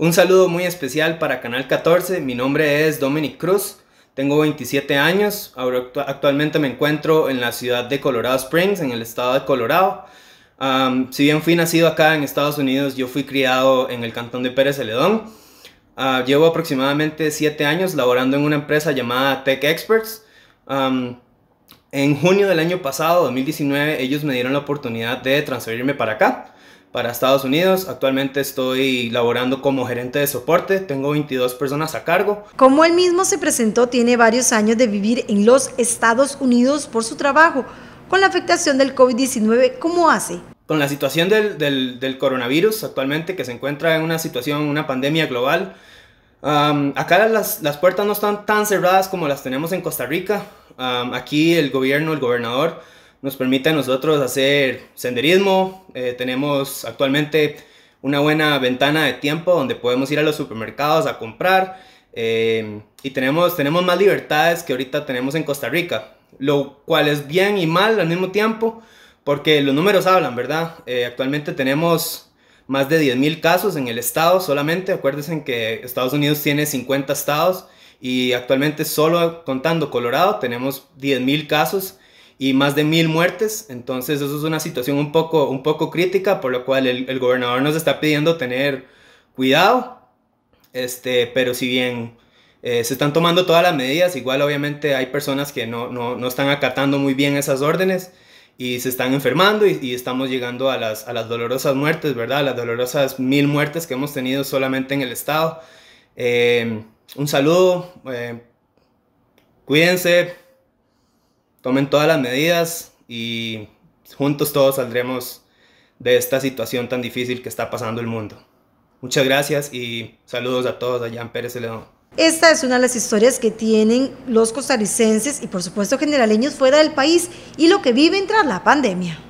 Un saludo muy especial para Canal 14, mi nombre es Dominic Cruz, tengo 27 años, actualmente me encuentro en la ciudad de Colorado Springs, en el estado de Colorado. si bien fui nacido acá en Estados Unidos, yo fui criado en el cantón de Pérez Celedón. Ah, llevo aproximadamente 7 años laborando en una empresa llamada Tech Experts. en junio del año pasado, 2019, ellos me dieron la oportunidad de transferirme para acá para Estados Unidos. Actualmente estoy laborando como gerente de soporte, tengo 22 personas a cargo. Como él mismo se presentó, tiene varios años de vivir en los Estados Unidos por su trabajo. Con la afectación del COVID-19, ¿cómo hace? Con la situación del, coronavirus actualmente, que se encuentra en una situación, una pandemia global, acá las, puertas no están tan cerradas como las tenemos en Costa Rica. aquí el gobierno, el gobernador, nos permite a nosotros hacer senderismo. Eh, tenemos actualmente una buena ventana de tiempo donde podemos ir a los supermercados a comprar. Eh, y tenemos, tenemos más libertades que ahorita tenemos en Costa Rica, lo cual es bien y mal al mismo tiempo, porque los números hablan, ¿verdad? Eh, actualmente tenemos más de 10.000 casos en el estado solamente, acuérdense que Estados Unidos tiene 50 estados y actualmente solo contando Colorado tenemos 10.000 casos y más de mil muertes. Entonces eso es una situación un poco, un poco crítica, por lo cual el, gobernador nos está pidiendo tener cuidado. Este, pero si bien eh, se están tomando todas las medidas, igual obviamente hay personas que no, no, no están acatando muy bien esas órdenes y se están enfermando y, estamos llegando a las, a las dolorosas muertes, ¿verdad? Las dolorosas mil muertes que hemos tenido solamente en el estado. Eh, un saludo, eh, cuídense, tomen todas las medidas y juntos todos saldremos de esta situación tan difícil que está pasando el mundo. Muchas gracias y saludos a todos allá en Pérez León. Esta es una de las historias que tienen los costarricenses y por supuesto generaleños fuera del país y lo que viven tras la pandemia.